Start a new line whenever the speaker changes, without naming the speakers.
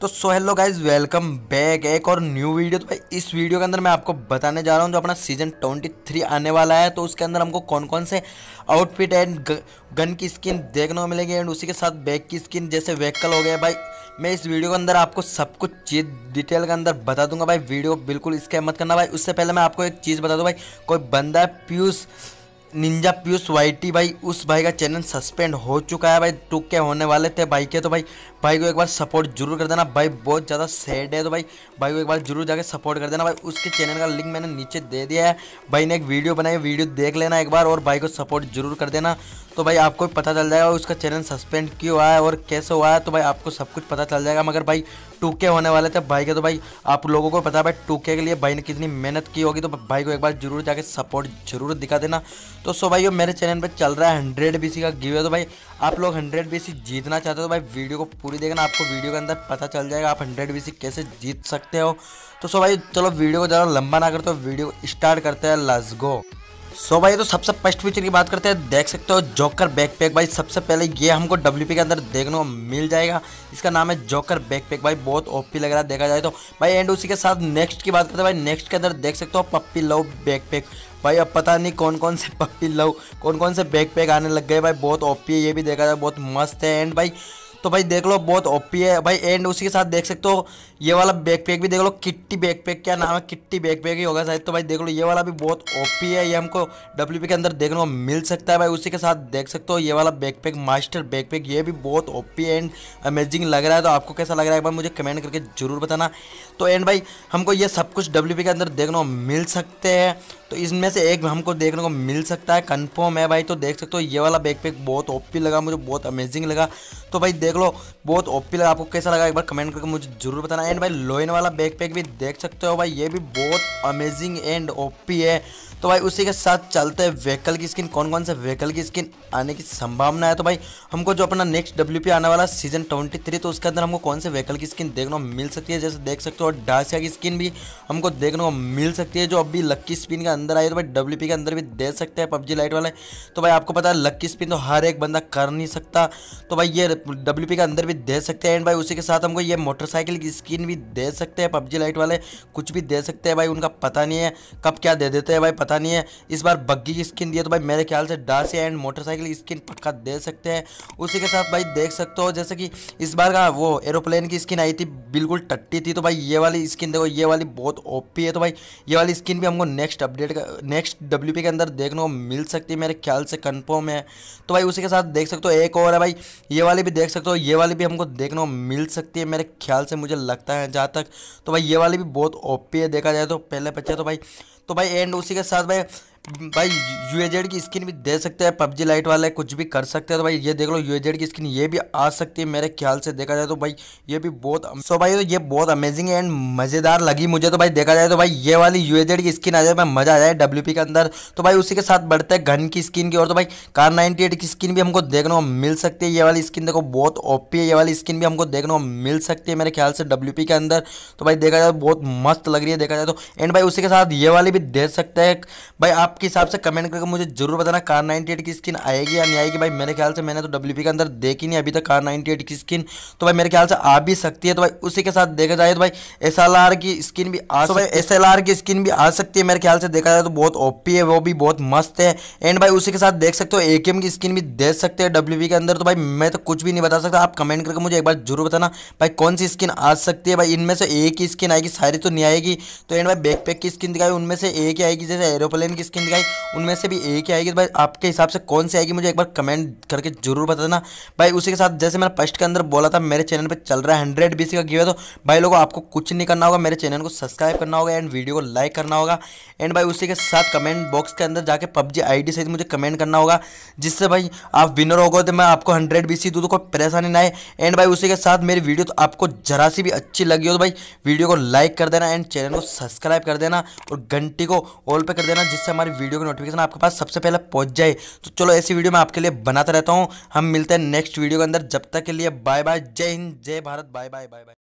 तो so hello guys welcome back एक और न्यू वीडियो तो भाई इस वीडियो के अंदर मैं आपको बताने जा रहा हूँ जो अपना सीजन 23 आने वाला है तो उसके अंदर हमको कौन कौन से आउटफिट एंड गन की स्किन देखने को मिलेगी एंड उसी के साथ बैग की स्किन जैसे व्हीकल हो गया भाई मैं इस वीडियो के अंदर आपको सब कुछ चीज़ डिटेल के अंदर बता दूंगा भाई वीडियो बिल्कुल इसके मत करना भाई उससे पहले मैं आपको एक चीज़ बता दूँ भाई कोई बंदा पीयूष निंजा पीयूष वाईटी भाई उस भाई का चैनल सस्पेंड हो चुका है भाई टुक के होने वाले थे भाई के तो भाई भाई को एक बार सपोर्ट जरूर कर देना भाई बहुत ज़्यादा सैड है तो भाई भाई को एक बार जरूर जाके सपोर्ट कर देना भाई उसके चैनल का लिंक मैंने नीचे दे दिया है भाई ने एक वीडियो बनाई वीडियो देख लेना एक बार और भाई को सपोर्ट जरूर कर देना तो भाई आपको भी पता चल जाएगा उसका चैनल सस्पेंड क्यों हुआ है और कैसे हुआ है तो भाई आपको सब कुछ पता चल जाएगा मगर भाई टूके होने वाले थे भाई के तो भाई आप लोगों को पता है भाई टूके के लिए भाई ने कितनी मेहनत की होगी तो भाई को एक बार जरूर जाके सपोर्ट जरूर दिखा देना तो सो भाई मेरे चैनल पर चल रहा है हंड्रेड बी का गिव है तो भाई आप लोग हंड्रेड बी जीतना चाहते हो तो भाई वीडियो को पूरी देखना आपको वीडियो के अंदर पता चल जाएगा आप हंड्रेड बी कैसे जीत सकते हो तो सो भाई चलो वीडियो को ज़्यादा लंबा ना करते हो तो वीडियो स्टार्ट करते हैं लस गो सो भाई तो सबसे फर्स्ट फीचर की बात करते हैं देख सकते हो जॉकर बैकपैक भाई सबसे पहले ये हमको डब्ल्यू के अंदर देखने को मिल जाएगा इसका नाम है जॉकर बैकपैक भाई बहुत ओपी लग रहा है देखा जाए तो भाई एंड उसी के साथ नेक्स्ट की बात करते हैं भाई नेक्स्ट के अंदर देख सकते हो पप्पी लव बैकपैक भाई अब पता नहीं कौन कौन से पप्पी लव कौन कौन से बैकपैक आने लग गए भाई बहुत ओपी है ये भी देखा जाए बहुत मस्त है एंड भाई तो भाई देख लो बहुत ओपी है भाई एंड उसी के साथ देख सकते हो ये वाला बैक पैक भी देख लो किट्टी बैक पैक क्या नाम है किट्टी बैक पैक ही होगा शायद तो भाई देख लो ये वाला भी बहुत ओपी है ये हमको डब्ल्यू के अंदर देखने को मिल सकता है भाई उसी के साथ देख सकते हो ये वाला backpack master backpack ये भी बहुत ओपी एंड अमेजिंग लग रहा है तो आपको कैसा लग रहा है भाई मुझे कमेंट करके जरूर बताना तो एंड भाई हमको ये सब कुछ डब्ल्यू के अंदर देखने को मिल सकते हैं तो इसमें से एक हमको देखने को मिल सकता है कन्फर्म है भाई तो देख सकते हो ये वाला बैक बहुत ओपी लगा मुझे बहुत अमेजिंग लगा तो भाई देख देख लो बहुत ओपी लगा आपको कैसा लगा एक बार कमेंट करके मुझे जरूर बताना एंड भाई लोइन वाला बैक पैक भी देख सकते हो भाई ये भी बहुत अमेजिंग एंड ओपी है तो भाई उसी के साथ चलते हैं व्हीकल की स्किन कौन कौन से व्हीकल की स्किन आने की संभावना है तो भाई हमको जो अपना नेक्स्ट डब्ल्यू आने वाला सीजन ट्वेंटी थ्री तो उसके अंदर हमको कौन से व्हीकल की स्किन देखने को मिल सकती है जैसे देख सकते हो डासिया की स्किन भी हमको देखने को मिल सकती है जो अभी लक्की स्पिन के अंदर आई तो भाई डब्ल्यू के अंदर भी दे सकते हैं पबजी लाइट वाले तो भाई आपको पता है लक्की स्पिन तो हर एक बंदा कर नहीं सकता तो भाई ये डब्ल्यू डब्ल्यू के अंदर भी दे सकते हैं एंड भाई उसी के साथ हमको ये मोटरसाइकिल की स्किन भी दे सकते हैं पबजी लाइट वाले कुछ भी दे सकते हैं भाई उनका पता नहीं है कब क्या दे देते हैं भाई पता नहीं है इस बार बग्गी की स्किन दिए तो भाई मेरे ख्याल से डासी एंड मोटरसाइकिल की स्किन पक्का दे सकते हैं उसी के साथ भाई देख सकते हो जैसे कि इस बार का वो एरोप्लेन की स्किन आई थी बिल्कुल टट्टी थी तो भाई ये वाली स्किन देखो ये वाली बहुत ओपी है तो भाई ये वाली स्किन भी हमको नेक्स्ट अपडेट का नेक्स्ट डब्ल्यू के अंदर देखने को मिल सकती है मेरे ख्याल से कन्फर्म है तो भाई उसी के साथ देख सकते हो एक और है भाई ये वाले भी देख सकते हो दोस्तों ये वाली भी हमको देखने को मिल सकती है मेरे ख्याल से मुझे लगता है जहाँ तक तो भाई ये वाली भी बहुत ओपी है देखा जाए तो पहले बच्चे तो भाई तो भाई एंड उसी के साथ भाई भाई यूएजेड की स्किन भी दे सकते हैं पबजी लाइट वाले कुछ भी कर सकते हैं तो भाई ये देख लो यूएजेड की स्किन ये भी आ सकती है मेरे ख्याल से देखा जाए तो भाई ये भी बहुत सो तो भाई तो ये बहुत अमेजिंग एंड मज़ेदार लगी मुझे तो भाई देखा जाए तो भाई ये वाली यूएजेड की स्किन आ जाए भाई मज़ा आ जाए डब्ल्यू के अंदर तो भाई उसी के साथ बढ़ते हैं गन की स्किन की और तो भाई कार नाइनटी की स्किन भी हमको देखने को मिल सकती है ये वाली स्किन देखो बहुत ओपी है ये वाली स्किन भी हमको देखने को मिल सकती है मेरे ख्याल से डब्ल्यू के अंदर तो भाई देखा जाए तो बहुत मस्त लग रही है देखा जाए तो एंड भाई उसी के साथ ये वाली भी दे सकते हैं भाई आप आपके हिसाब से कमेंट करके मुझे जरूर बताना कार 98 की स्किन आएगी या नहीं आएगी भाई मेरे ख्याल से मैंने तो डब्ल्यू के अंदर देखी नहीं अभी तक कार 98 की स्किन तो भाई मेरे ख्याल से आ भी सकती है तो भाई उसी के साथ देखा जाए तो भाई एस की स्किन भी आ एल आर एस की स्किन भी आ सकती है मेरे ख्याल से देखा जाए तो बहुत ओपी है वो भी बहुत मस्त है एंड भाई उसी के साथ देख सकते हो एके की स्किन भी दे सकते हैं डब्ल्यू के अंदर तो भाई मैं तो कुछ भी नहीं बता सकता आप कमेंट करके मुझे एक बार जरूर बताना भाई कौन सी स्किन आ सकती है भाई इनमें से एक ही स्किन आएगी सारी तो नहीं आएगी तो एंड भाई बैकपैक की स्किन दिखाई उनमें से एक ही आएगी जैसे एरोप्लेन की स्किन स्किन दिखाई उनमें से भी एक ही आएगी तो भाई आपके हिसाब से कौन सी आएगी मुझे एक बार कमेंट करके जरूर बता देना भाई उसी के साथ जैसे मैंने फर्स्ट के अंदर बोला था मेरे चैनल पर चल रहा है हंड्रेड बीस का गिवे तो भाई लोगों आपको कुछ नहीं करना होगा मेरे चैनल को सब्सक्राइब करना होगा एंड वीडियो को लाइक करना होगा एंड भाई उसी के साथ कमेंट बॉक्स के अंदर जाके पबजी आई सहित मुझे कमेंट करना होगा जिससे भाई आप विनर हो गए तो मैं आपको हंड्रेड बीसी दूँ तो कोई परेशानी ना आए एंड भाई उसी के साथ मेरी वीडियो तो आपको जरा सी भी अच्छी लगी हो तो भाई वीडियो को लाइक कर देना एंड चैनल को सब्सक्राइब कर देना और घंटी को ऑल पे कर देना जिससे हमारी हमारी वीडियो का नोटिफिकेशन आपके पास सबसे पहले पहुंच जाए तो चलो ऐसी वीडियो मैं आपके लिए बनाता रहता हूँ हम मिलते हैं नेक्स्ट वीडियो के अंदर जब तक के लिए बाय बाय जय हिंद जय Bharat bye bye bye bye